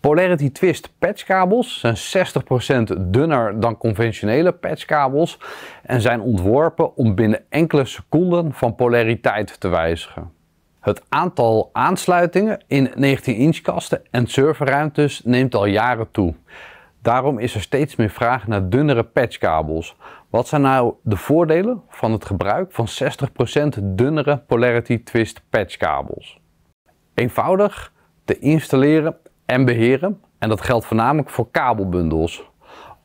Polarity Twist patchkabels zijn 60% dunner dan conventionele patchkabels en zijn ontworpen om binnen enkele seconden van polariteit te wijzigen. Het aantal aansluitingen in 19-inch kasten en serverruimtes neemt al jaren toe. Daarom is er steeds meer vraag naar dunnere patchkabels. Wat zijn nou de voordelen van het gebruik van 60% dunnere Polarity Twist patchkabels? Eenvoudig te installeren en beheren. En dat geldt voornamelijk voor kabelbundels.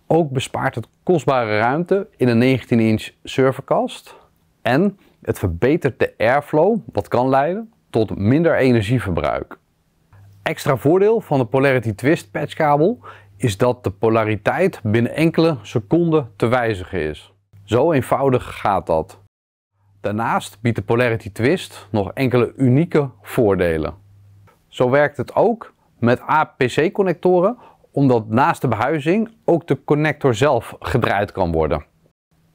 Ook bespaart het kostbare ruimte in een 19-inch serverkast. En het verbetert de airflow, wat kan leiden tot minder energieverbruik. Extra voordeel van de Polarity Twist patchkabel is dat de polariteit binnen enkele seconden te wijzigen is. Zo eenvoudig gaat dat. Daarnaast biedt de Polarity Twist nog enkele unieke voordelen. Zo werkt het ook met APC-connectoren, omdat naast de behuizing ook de connector zelf gedraaid kan worden.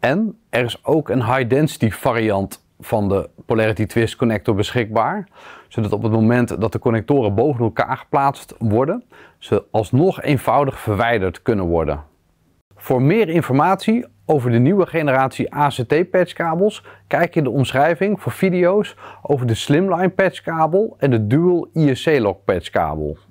En er is ook een high-density variant van de Polarity Twist connector beschikbaar, zodat op het moment dat de connectoren boven elkaar geplaatst worden, ze alsnog eenvoudig verwijderd kunnen worden. Voor meer informatie over de nieuwe generatie ACT patchkabels kijk in de omschrijving voor video's over de Slimline patchkabel en de Dual ISC-lock patchkabel.